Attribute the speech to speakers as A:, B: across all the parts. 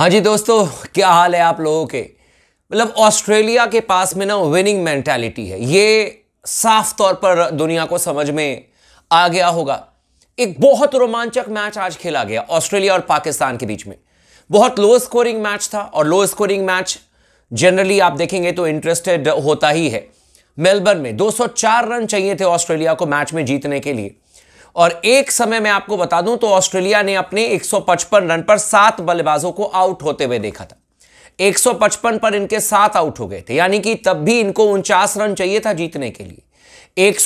A: हाँ जी दोस्तों क्या हाल है आप लोगों के मतलब ऑस्ट्रेलिया के पास में ना विनिंग मेंटालिटी है ये साफ तौर पर दुनिया को समझ में आ गया होगा एक बहुत रोमांचक मैच आज खेला गया ऑस्ट्रेलिया और पाकिस्तान के बीच में बहुत लो स्कोरिंग मैच था और लो स्कोरिंग मैच जनरली आप देखेंगे तो इंटरेस्टेड होता ही है मेलबर्न में 204 रन चाहिए थे ऑस्ट्रेलिया को मैच में जीतने के लिए और एक समय मैं आपको बता दूं तो ऑस्ट्रेलिया ने अपने 155 रन पर सात बल्लेबाजों को आउट होते हुए देखा था 155 पर इनके सात आउट हो गए थे यानी कि तब भी इनको उनचास रन चाहिए था जीतने के लिए एक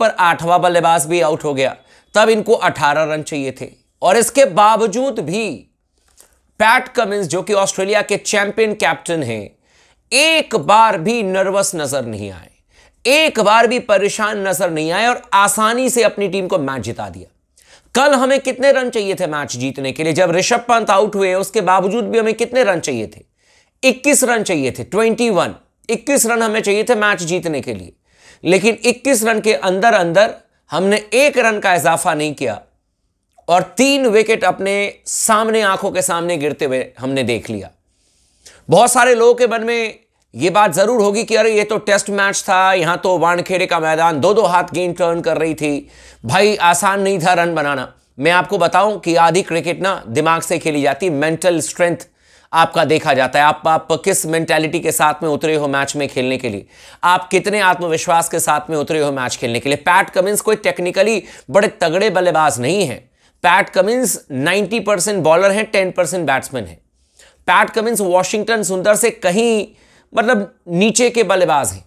A: पर आठवां बल्लेबाज भी आउट हो गया तब इनको अठारह रन चाहिए थे और इसके बावजूद भी पैट कमिंस जो कि ऑस्ट्रेलिया के चैंपियन कैप्टन हैं एक बार भी नर्वस नजर नहीं आए एक बार भी परेशान नजर नहीं आए और आसानी से अपनी टीम को मैच जिता दिया कल हमें कितने रन चाहिए थे मैच जीतने के लिए जब ऋषभ पंत आउट हुए उसके बावजूद भी हमें कितने रन चाहिए थे 21 रन चाहिए थे 21 21 रन हमें चाहिए थे मैच जीतने के लिए लेकिन 21 रन के अंदर अंदर हमने एक रन का इजाफा नहीं किया और तीन विकेट अपने सामने आंखों के सामने गिरते हुए हमने देख लिया बहुत सारे लोगों के मन में ये बात जरूर होगी कि अरे ये तो टेस्ट मैच था यहां तो वानखेड़े का मैदान दो दो हाथ गेंद टर्न कर रही थी भाई आसान नहीं था रन बनाना मैं आपको बताऊं कि आधी क्रिकेट ना दिमाग से खेली जाती मेंटल स्ट्रेंथ आपका देखा जाता है आप आप किस मेंटेलिटी के साथ में उतरे हो मैच में खेलने के लिए आप कितने आत्मविश्वास के साथ में उतरे हो मैच खेलने के लिए पैट कमिंस कोई टेक्निकली बड़े तगड़े बल्लेबाज नहीं है पैट कमिंस 90 परसेंट बॉलर हैं 10 परसेंट बैट्समैन है पैट कमिंस वॉशिंगटन सुंदर से कहीं मतलब नीचे के बल्लेबाज हैं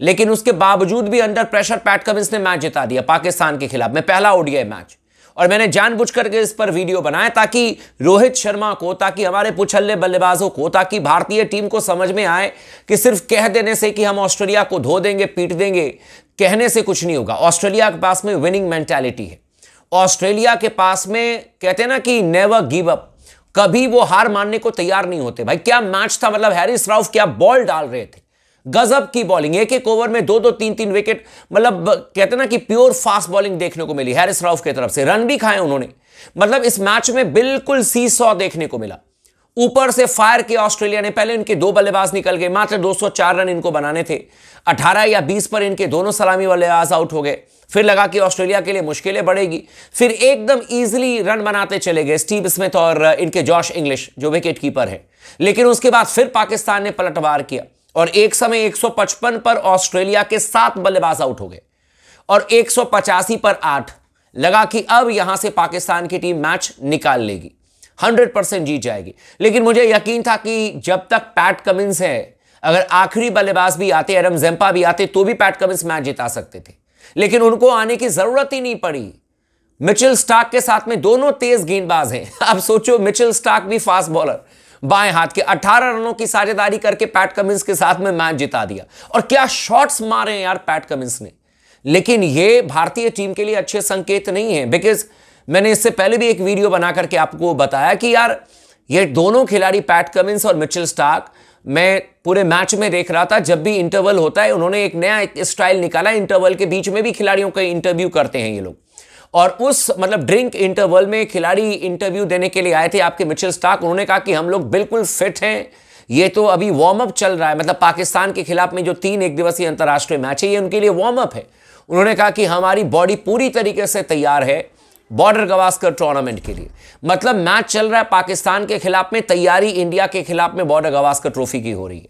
A: लेकिन उसके बावजूद भी अंडर प्रेशर पैट कमिंस ने मैच जिता दिया पाकिस्तान के खिलाफ मैं पहला ओडीआई मैच और मैंने जानबूझ करके इस पर वीडियो बनाया ताकि रोहित शर्मा को ताकि हमारे पुछल्ले बल्लेबाजों को ताकि भारतीय टीम को समझ में आए कि सिर्फ कह देने से कि हम ऑस्ट्रेलिया को धो देंगे पीट देंगे कहने से कुछ नहीं होगा ऑस्ट्रेलिया के पास में विनिंग मेंटेलिटी है ऑस्ट्रेलिया के पास में कहते हैं ना कि नेवर गिव अप कभी वो हार मानने को तैयार नहीं होते भाई क्या मैच था मतलब हैरिस राउफ क्या बॉल डाल रहे थे गजब की बॉलिंग एक एक ओवर में दो दो तीन तीन विकेट मतलब कहते ना कि प्योर फास्ट बॉलिंग देखने को मिली हैरिस राउफ की तरफ से रन भी खाए उन्होंने मतलब इस मैच में बिल्कुल सी सौ देखने को मिला ऊपर से फायर किया ऑस्ट्रेलिया ने पहले इनके दो बल्लेबाज निकल गए मात्र 204 रन इनको बनाने थे 18 या 20 पर इनके दोनों सलामी बल्लेबाज आउट हो गए फिर लगा कि ऑस्ट्रेलिया के लिए मुश्किलें बढ़ेगी फिर एकदम ईजिली रन बनाते चले गए स्टीव स्मिथ और इनके जॉश इंग्लिश जो विकेट कीपर है लेकिन उसके बाद फिर पाकिस्तान ने पलटवार किया और एक समय एक पर ऑस्ट्रेलिया के सात बल्लेबाज आउट हो गए और एक पर आठ लगा कि अब यहां से पाकिस्तान की टीम मैच निकाल लेगी हंड्रेड परसेंट जीत जाएगी लेकिन मुझे यकीन था कि जब तक पैट कमिंस है अगर आखिरी बल्लेबाज भी आते एरम जेम्पा भी आते तो भी पैट कमिंस मैच जिता सकते थे लेकिन उनको आने की जरूरत ही नहीं पड़ी मिचेल स्टार्क के साथ में दोनों तेज गेंदबाज हैं आप सोचो मिचेल स्टार्क भी फास्ट बॉलर बाएं हाथ के 18 रनों की साझेदारी करके पैट कमिंस के साथ में मैच जिता दिया और क्या शॉट्स मारे हैं यार पैट कमिंस ने लेकिन ये भारतीय टीम के लिए अच्छे संकेत नहीं है बिकॉज मैंने इससे पहले भी एक वीडियो बना करके आपको बताया कि यार ये दोनों खिलाड़ी पैट कमिंस और मिचेल स्टार्क मैं पूरे मैच में देख रहा था जब भी इंटरवल होता है उन्होंने एक नया एक स्टाइल निकाला इंटरवल के बीच में भी खिलाड़ियों का इंटरव्यू करते हैं ये लोग और उस मतलब ड्रिंक इंटरवल में खिलाड़ी इंटरव्यू देने के लिए आए थे आपके मिचेल स्टार्क उन्होंने कहा कि हम लोग बिल्कुल फिट हैं ये तो अभी वार्म अप चल रहा है मतलब पाकिस्तान के खिलाफ में जो तीन एक दिवसीय अंतर्राष्ट्रीय मैच है ये उनके लिए वार्म अप है उन्होंने कहा कि हमारी बॉडी पूरी तरीके से तैयार है बॉर्डर गवास्कर टूर्नामेंट के लिए मतलब मैच चल रहा है पाकिस्तान के खिलाफ में तैयारी इंडिया के खिलाफ में बॉर्डर गवास्कर ट्रॉफी की हो रही है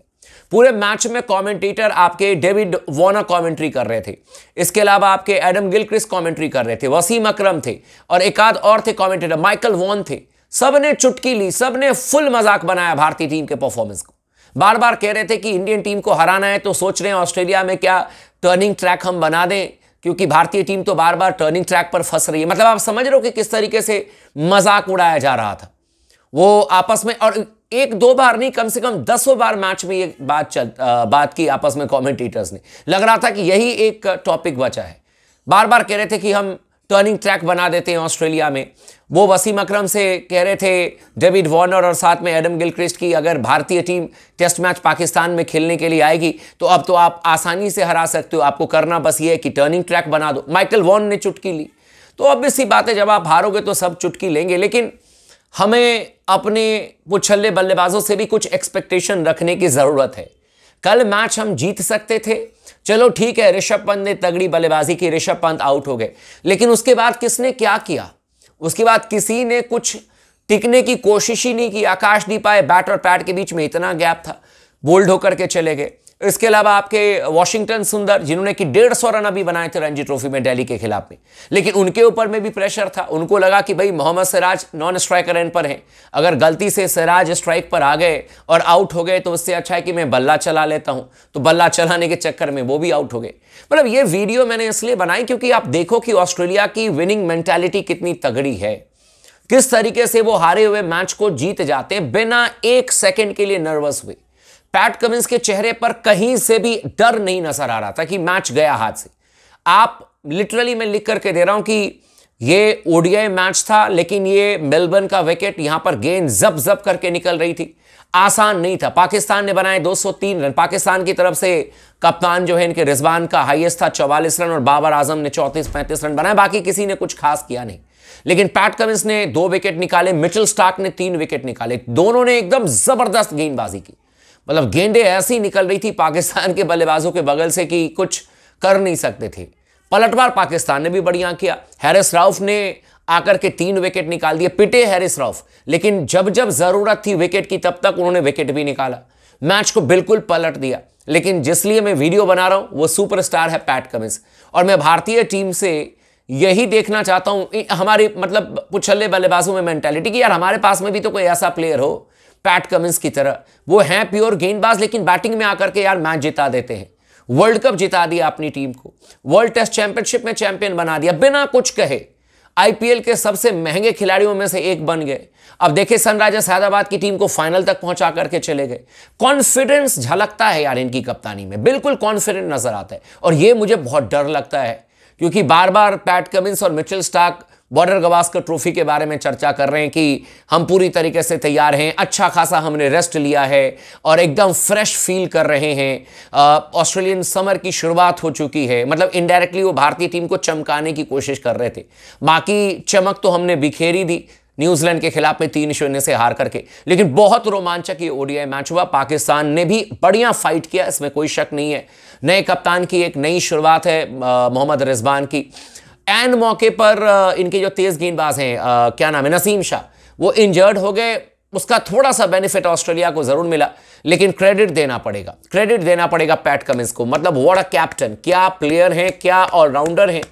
A: पूरे मैच में कमेंटेटर आपके डेविड वॉर्नर कमेंट्री कर रहे थे इसके अलावा आपके एडम गिलक्रिस कमेंट्री कर रहे थे वसीम अकरम थे और एक आध और थे कॉमेंटेटर माइकल वॉन थे सब ने चुटकी ली सब ने फुल मजाक बनाया भारतीय टीम के परफॉर्मेंस को बार बार कह रहे थे कि इंडियन टीम को हराना है तो सोच रहे हैं ऑस्ट्रेलिया में क्या टर्निंग ट्रैक हम बना दें क्योंकि भारतीय टीम तो बार बार टर्निंग ट्रैक पर फंस रही है मतलब आप समझ रहे हो कि किस तरीके से मजाक उड़ाया जा रहा था वो आपस में और एक दो बार नहीं कम से कम दसों बार मैच में ये बात चल बात की आपस में कमेंटेटर्स ने लग रहा था कि यही एक टॉपिक बचा है बार बार कह रहे थे कि हम टर्निंग ट्रैक बना देते हैं ऑस्ट्रेलिया में वो वसीम अकरम से कह रहे थे डेविड वार्नर और साथ में एडम गिलक्रिस्ट की अगर भारतीय टीम टेस्ट मैच पाकिस्तान में खेलने के लिए आएगी तो अब तो आप आसानी से हरा सकते हो आपको करना बस ये है कि टर्निंग ट्रैक बना दो माइकल वॉन ने चुटकी ली तो अब इसी बात है जब आप हारोगे तो सब चुटकी लेंगे लेकिन हमें अपने कुछ छल्ले बल्लेबाजों से भी कुछ एक्सपेक्टेशन रखने की ज़रूरत है कल मैच हम जीत सकते थे चलो ठीक है ऋषभ पंत ने तगड़ी बल्लेबाजी की ऋषभ पंत आउट हो गए लेकिन उसके बाद किसने क्या किया उसके बाद किसी ने कुछ टिकने की कोशिश ही नहीं की आकाश नहीं पाए बैट और पैट के बीच में इतना गैप था बोल्ड होकर के चले गए इसके अलावा आपके वॉशिंगटन सुंदर जिन्होंने कि डेढ़ सौ रन अभी बनाए थे रणजी ट्रॉफी में दिल्ली के खिलाफ में लेकिन उनके ऊपर में भी प्रेशर था उनको लगा कि भाई Mohammed Siraj non striker end पर हैं अगर गलती से सिराज स्ट्राइक पर आ गए और आउट हो गए तो उससे अच्छा है कि मैं बल्ला चला लेता हूं तो बल्ला चलाने के चक्कर में वो भी आउट हो गए मतलब ये वीडियो मैंने इसलिए बनाई क्योंकि आप देखो कि ऑस्ट्रेलिया की विनिंग मेंटेलिटी कितनी तगड़ी है किस तरीके से वो हारे हुए मैच को जीत जाते बिना एक सेकेंड के लिए नर्वस हुए पैट कमिंस के चेहरे पर कहीं से भी डर नहीं नजर आ रहा था कि मैच गया हाथ से आप लिटरली मैं लिख करके दे रहा हूं कि ये ओडीआई मैच था लेकिन ये मेलबर्न का विकेट यहां पर गेंद जब जब करके निकल रही थी आसान नहीं था पाकिस्तान ने बनाए 203 रन पाकिस्तान की तरफ से कप्तान जो है इनके रिजवान का हाईएस्ट था चौवालीस रन और बाबर आजम ने चौतीस पैंतीस रन बनाए बाकी किसी ने कुछ खास किया नहीं लेकिन पैट कमिंस ने दो विकेट निकाले मिचल स्टार्क ने तीन विकेट निकाले दोनों ने एकदम जबरदस्त गेंदबाजी की मतलब गेंदे ऐसी निकल रही थी पाकिस्तान के बल्लेबाजों के बगल से कि कुछ कर नहीं सकते थे पलटवार पाकिस्तान ने भी बढ़िया किया हैरिस राउफ ने आकर के तीन विकेट निकाल दिए पिटे हैरिस राउफ लेकिन जब जब जरूरत थी विकेट की तब तक उन्होंने विकेट भी निकाला मैच को बिल्कुल पलट दिया लेकिन जिसलिए मैं वीडियो बना रहा हूं वो सुपरस्टार है पैट कमिंस और मैं भारतीय टीम से यही देखना चाहता हूं हमारे मतलब पुछल्ले बल्लेबाजों में मेंटेलिटी कि यार हमारे पास में भी तो कोई ऐसा प्लेयर हो पैट कमिंस की तरह वो हैं प्योर गेंदबाज लेकिन बैटिंग में आकर के यार मैच जिता देते हैं वर्ल्ड कप जिता दिया अपनी टीम को वर्ल्ड टेस्ट चैंपियनशिप में चैंपियन बना दिया बिना कुछ कहे आईपीएल के सबसे महंगे खिलाड़ियों में से एक बन गए अब देखे सनराइजर्स हैदराबाद की टीम को फाइनल तक पहुंचा करके चले गए कॉन्फिडेंस झलकता है यार इनकी कप्तानी में बिल्कुल कॉन्फिडेंट नजर आता है और यह मुझे बहुत डर लगता है क्योंकि बार बार पैट कमिंस और Mitchell Starc Border Gavaskar trophy के बारे में चर्चा कर रहे हैं कि हम पूरी तरीके से तैयार हैं अच्छा खासा हमने रेस्ट लिया है और एकदम फ्रेश फील कर रहे हैं ऑस्ट्रेलियन समर की शुरुआत हो चुकी है मतलब इनडायरेक्टली वो भारतीय टीम को चमकाने की कोशिश कर रहे थे बाकी चमक तो हमने बिखेरी दी न्यूजीलैंड के खिलाफ में तीन शून्य से हार करके लेकिन बहुत रोमांचक ये ओडीआई मैच हुआ पाकिस्तान ने भी बढ़िया फाइट किया इसमें कोई शक नहीं है नए कप्तान की एक नई शुरुआत है मोहम्मद रिजवान की एंड मौके पर इनके जो तेज गेंदबाज हैं क्या नाम है नसीम शाह वो इंजर्ड हो गए उसका थोड़ा सा बेनिफिट ऑस्ट्रेलिया को जरूर मिला लेकिन क्रेडिट देना पड़ेगा क्रेडिट देना पड़ेगा पैट कमिंस को मतलब वॉट अ कैप्टन क्या प्लेयर हैं क्या ऑलराउंडर हैं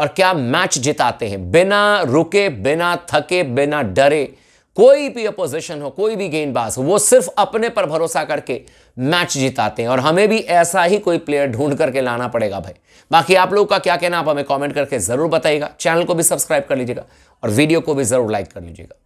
A: और क्या मैच जिताते हैं बिना रुके बिना थके बिना डरे कोई भी अपोजिशन हो कोई भी गेंदबाज हो वो सिर्फ अपने पर भरोसा करके मैच जिताते हैं और हमें भी ऐसा ही कोई प्लेयर ढूंढ करके लाना पड़ेगा भाई बाकी आप लोगों का क्या कहना आप हमें कमेंट करके ज़रूर बताइएगा चैनल को भी सब्सक्राइब कर लीजिएगा और वीडियो को भी ज़रूर लाइक कर लीजिएगा